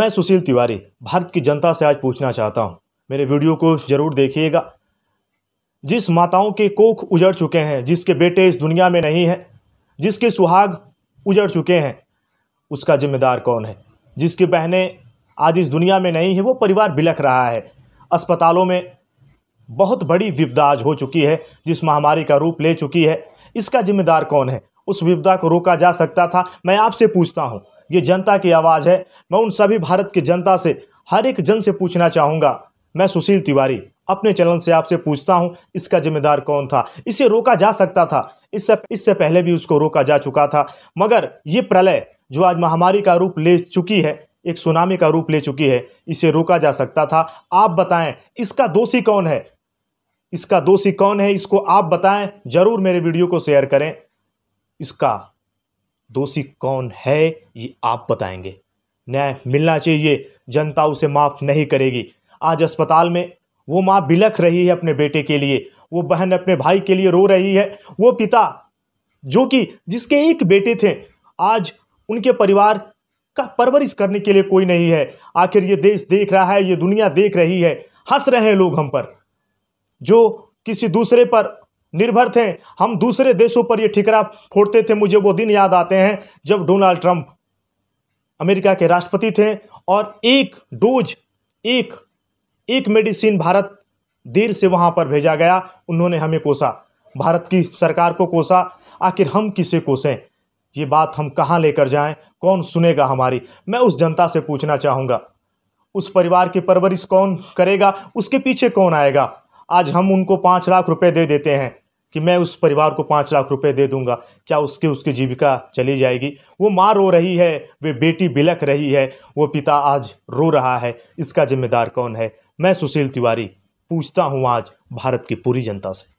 मैं सुशील तिवारी भारत की जनता से आज पूछना चाहता हूँ मेरे वीडियो को ज़रूर देखिएगा जिस माताओं के कोख उजड़ चुके हैं जिसके बेटे इस दुनिया में नहीं हैं जिसके सुहाग उजड़ चुके हैं उसका जिम्मेदार कौन है जिसकी बहनें आज इस दुनिया में नहीं है वो परिवार बिलख रहा है अस्पतालों में बहुत बड़ी आज हो चुकी है जिस महामारी का रूप ले चुकी है इसका जिम्मेदार कौन है उस विपदा को रोका जा सकता था मैं आपसे पूछता हूँ ये जनता की आवाज़ है मैं उन सभी भारत की जनता से हर एक जन से पूछना चाहूँगा मैं सुशील तिवारी अपने चलन से आपसे पूछता हूं इसका जिम्मेदार कौन था इसे रोका जा सकता था इससे इससे पहले भी उसको रोका जा चुका था मगर ये प्रलय जो आज महामारी का रूप ले चुकी है एक सुनामी का रूप ले चुकी है इसे रोका जा सकता था आप बताएं इसका दोषी कौन है इसका दोषी कौन है इसको आप बताएं जरूर मेरे वीडियो को शेयर करें इसका दोषी कौन है ये आप बताएंगे न्याय मिलना चाहिए जनता उसे माफ़ नहीं करेगी आज अस्पताल में वो माँ बिलख रही है अपने बेटे के लिए वो बहन अपने भाई के लिए रो रही है वो पिता जो कि जिसके एक बेटे थे आज उनके परिवार का परवरिश करने के लिए कोई नहीं है आखिर ये देश देख रहा है ये दुनिया देख रही है हंस रहे हैं लोग हम पर जो किसी दूसरे पर निर्भर थे हम दूसरे देशों पर ये ठिकरा फोड़ते थे मुझे वो दिन याद आते हैं जब डोनाल्ड ट्रंप अमेरिका के राष्ट्रपति थे और एक डोज एक एक मेडिसिन भारत देर से वहाँ पर भेजा गया उन्होंने हमें कोसा भारत की सरकार को कोसा आखिर हम किसे कोसें ये बात हम कहाँ लेकर जाएं कौन सुनेगा हमारी मैं उस जनता से पूछना चाहूँगा उस परिवार की परवरिश कौन करेगा उसके पीछे कौन आएगा आज हम उनको पाँच लाख रुपए दे देते हैं कि मैं उस परिवार को पाँच लाख रुपए दे दूंगा क्या उसके उसकी जीविका चली जाएगी वो माँ रो रही है वे बेटी बिलक रही है वो पिता आज रो रहा है इसका जिम्मेदार कौन है मैं सुशील तिवारी पूछता हूँ आज भारत की पूरी जनता से